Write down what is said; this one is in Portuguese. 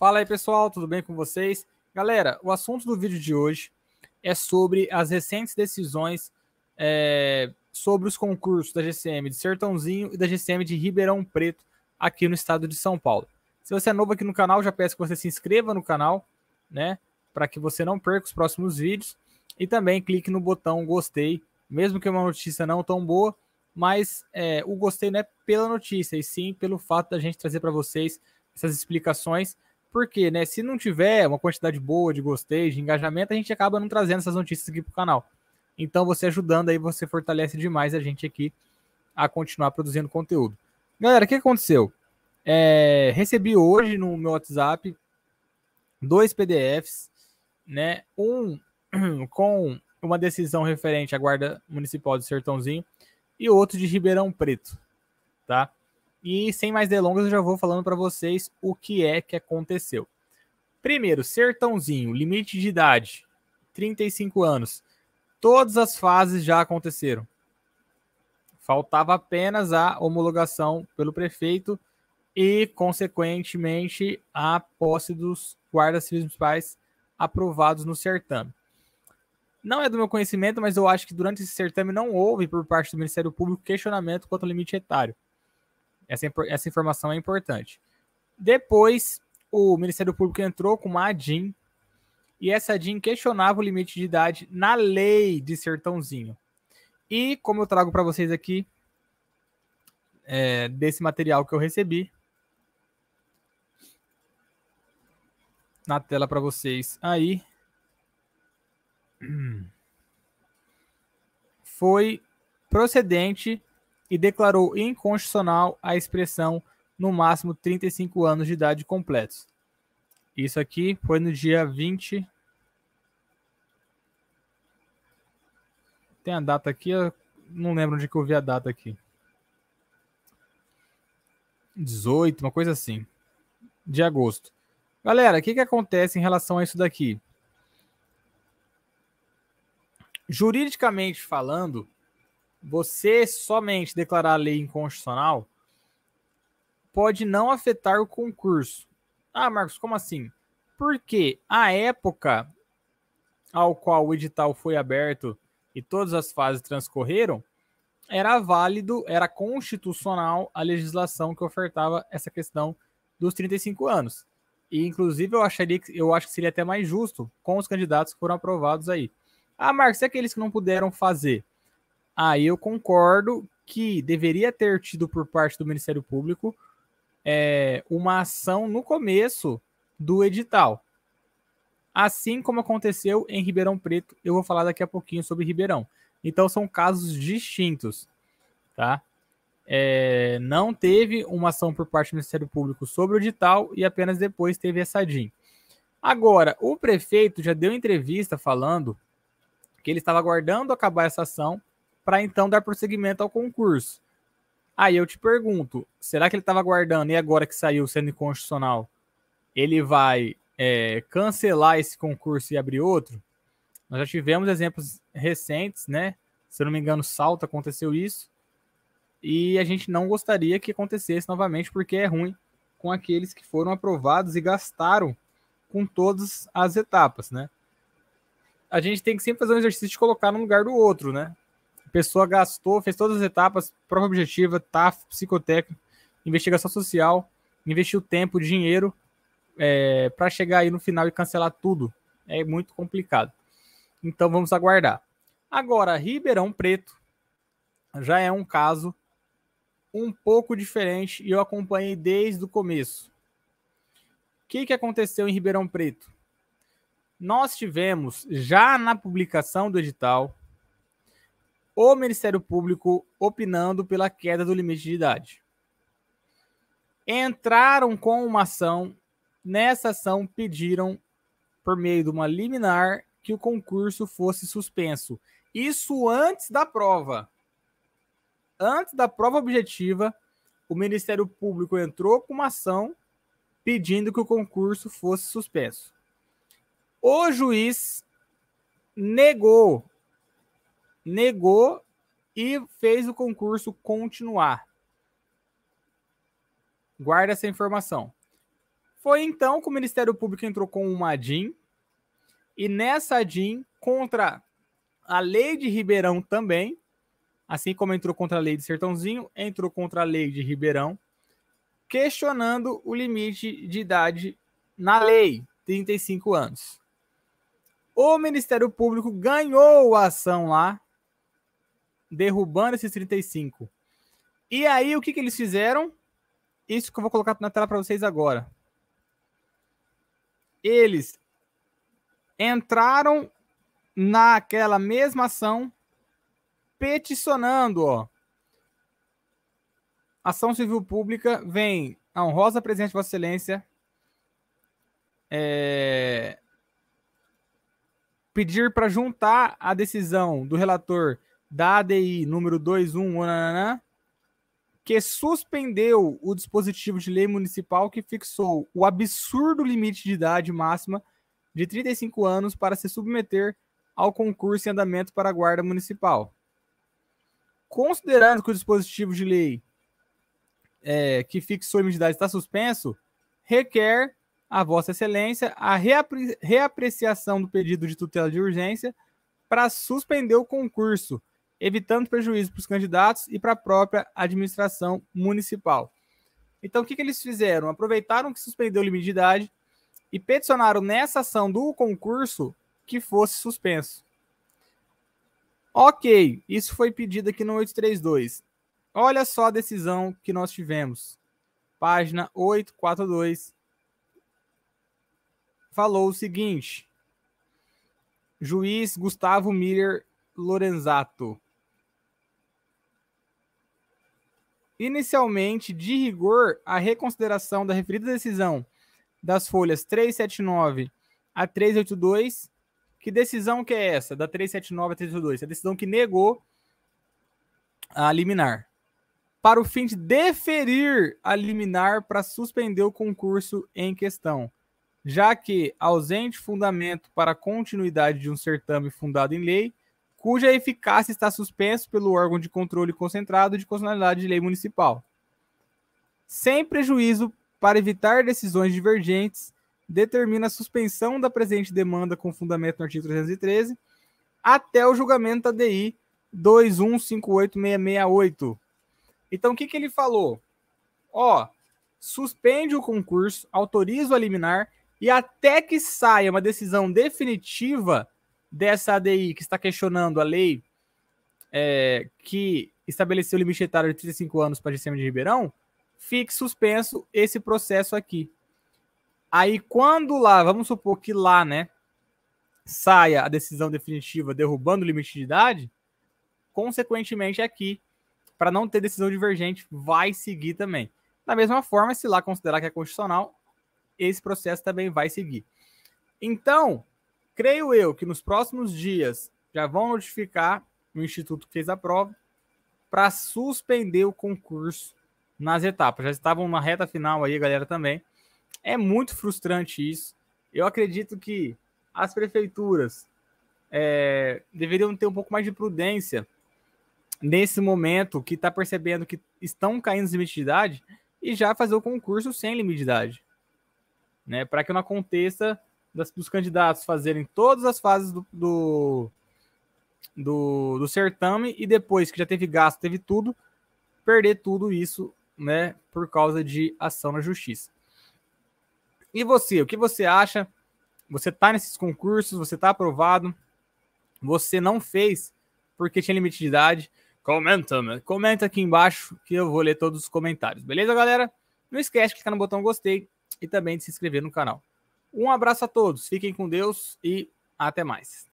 Fala aí, pessoal, tudo bem com vocês? Galera, o assunto do vídeo de hoje é sobre as recentes decisões é, sobre os concursos da GCM de Sertãozinho e da GCM de Ribeirão Preto aqui no estado de São Paulo. Se você é novo aqui no canal, já peço que você se inscreva no canal, né, para que você não perca os próximos vídeos e também clique no botão gostei, mesmo que é uma notícia não tão boa, mas é, o gostei não é pela notícia, e sim pelo fato da gente trazer para vocês essas explicações porque, né, se não tiver uma quantidade boa de gostei, de engajamento, a gente acaba não trazendo essas notícias aqui pro canal. Então, você ajudando aí, você fortalece demais a gente aqui a continuar produzindo conteúdo. Galera, o que aconteceu? É, recebi hoje no meu WhatsApp dois PDFs, né? Um com uma decisão referente à Guarda Municipal de Sertãozinho e outro de Ribeirão Preto, tá? E sem mais delongas, eu já vou falando para vocês o que é que aconteceu. Primeiro, Sertãozinho, limite de idade, 35 anos. Todas as fases já aconteceram. Faltava apenas a homologação pelo prefeito e, consequentemente, a posse dos guardas civis municipais aprovados no certame. Não é do meu conhecimento, mas eu acho que durante esse certame não houve, por parte do Ministério Público, questionamento quanto ao limite etário. Essa, essa informação é importante. Depois, o Ministério Público entrou com uma ADIM, e essa ADIM questionava o limite de idade na lei de Sertãozinho. E como eu trago para vocês aqui é, desse material que eu recebi na tela para vocês aí foi procedente e declarou inconstitucional a expressão no máximo 35 anos de idade completos. Isso aqui foi no dia 20. Tem a data aqui, eu não lembro onde que eu vi a data aqui. 18, uma coisa assim, de agosto. Galera, o que, que acontece em relação a isso daqui? Juridicamente falando, você somente declarar a lei inconstitucional pode não afetar o concurso. Ah, Marcos, como assim? Porque a época ao qual o edital foi aberto e todas as fases transcorreram, era válido, era constitucional a legislação que ofertava essa questão dos 35 anos. E inclusive eu acharia que eu acho que seria até mais justo com os candidatos que foram aprovados aí. Ah, Marcos, e aqueles que não puderam fazer? aí eu concordo que deveria ter tido por parte do Ministério Público é, uma ação no começo do edital. Assim como aconteceu em Ribeirão Preto, eu vou falar daqui a pouquinho sobre Ribeirão. Então são casos distintos, tá? É, não teve uma ação por parte do Ministério Público sobre o edital e apenas depois teve essa DIN. Agora, o prefeito já deu entrevista falando que ele estava aguardando acabar essa ação para então dar prosseguimento ao concurso. Aí eu te pergunto, será que ele estava aguardando e agora que saiu sendo inconstitucional, ele vai é, cancelar esse concurso e abrir outro? Nós já tivemos exemplos recentes, né? Se eu não me engano, Salto aconteceu isso. E a gente não gostaria que acontecesse novamente, porque é ruim com aqueles que foram aprovados e gastaram com todas as etapas, né? A gente tem que sempre fazer um exercício de colocar num lugar do outro, né? pessoa gastou, fez todas as etapas, prova objetiva, TAF, tá, psicotécnico, investigação social, investiu tempo, dinheiro, é, para chegar aí no final e cancelar tudo. É muito complicado. Então vamos aguardar. Agora, Ribeirão Preto já é um caso um pouco diferente e eu acompanhei desde o começo. O que, que aconteceu em Ribeirão Preto? Nós tivemos, já na publicação do edital, o Ministério Público opinando pela queda do limite de idade. Entraram com uma ação, nessa ação pediram, por meio de uma liminar, que o concurso fosse suspenso. Isso antes da prova. Antes da prova objetiva, o Ministério Público entrou com uma ação pedindo que o concurso fosse suspenso. O juiz negou negou e fez o concurso continuar. Guarda essa informação. Foi então que o Ministério Público entrou com uma DIN, e nessa DIN, contra a lei de Ribeirão também, assim como entrou contra a lei de Sertãozinho, entrou contra a lei de Ribeirão, questionando o limite de idade na lei, 35 anos. O Ministério Público ganhou a ação lá derrubando esses 35. E aí, o que, que eles fizeram? Isso que eu vou colocar na tela para vocês agora. Eles entraram naquela mesma ação peticionando, ó. Ação Civil Pública vem a honrosa presidente Vossa Excelência é, pedir para juntar a decisão do relator da ADI número 21, que suspendeu o dispositivo de lei municipal que fixou o absurdo limite de idade máxima de 35 anos para se submeter ao concurso em andamento para a Guarda Municipal. Considerando que o dispositivo de lei é, que fixou a imediatidade está suspenso, requer a Vossa Excelência a reapre reapreciação do pedido de tutela de urgência para suspender o concurso evitando prejuízo para os candidatos e para a própria administração municipal. Então, o que, que eles fizeram? Aproveitaram que suspendeu o limite de idade e peticionaram nessa ação do concurso que fosse suspenso. Ok, isso foi pedido aqui no 832. Olha só a decisão que nós tivemos. Página 842. Falou o seguinte: juiz Gustavo Miller Lorenzato. Inicialmente, de rigor, a reconsideração da referida decisão das folhas 379 a 382. Que decisão que é essa? Da 379 a 382. A decisão que negou a liminar. Para o fim de deferir a liminar para suspender o concurso em questão. Já que ausente fundamento para continuidade de um certame fundado em lei, cuja eficácia está suspensa pelo órgão de controle concentrado de constitucionalidade de lei municipal, sem prejuízo para evitar decisões divergentes, determina a suspensão da presente demanda com fundamento no artigo 313 até o julgamento da DI 2158668. Então, o que, que ele falou? Ó, suspende o concurso, autoriza o liminar e até que saia uma decisão definitiva dessa ADI que está questionando a lei é, que estabeleceu o limite etário de 35 anos para a GCM de Ribeirão, fique suspenso esse processo aqui. Aí quando lá, vamos supor que lá, né, saia a decisão definitiva derrubando o limite de idade, consequentemente aqui, para não ter decisão divergente, vai seguir também. Da mesma forma, se lá considerar que é constitucional, esse processo também vai seguir. Então, Creio eu que nos próximos dias já vão notificar o instituto que fez a prova para suspender o concurso nas etapas. Já estavam na reta final aí, galera, também. É muito frustrante isso. Eu acredito que as prefeituras é, deveriam ter um pouco mais de prudência nesse momento que está percebendo que estão caindo os limites de idade e já fazer o concurso sem limite de idade. Né, para que não aconteça das, dos candidatos fazerem todas as fases do, do, do, do certame e depois que já teve gasto, teve tudo, perder tudo isso, né, por causa de ação na justiça. E você, o que você acha? Você está nesses concursos, você está aprovado, você não fez porque tinha limite de idade. Comenta, mano. Né? comenta aqui embaixo que eu vou ler todos os comentários, beleza, galera? Não esquece de clicar no botão gostei e também de se inscrever no canal. Um abraço a todos, fiquem com Deus e até mais.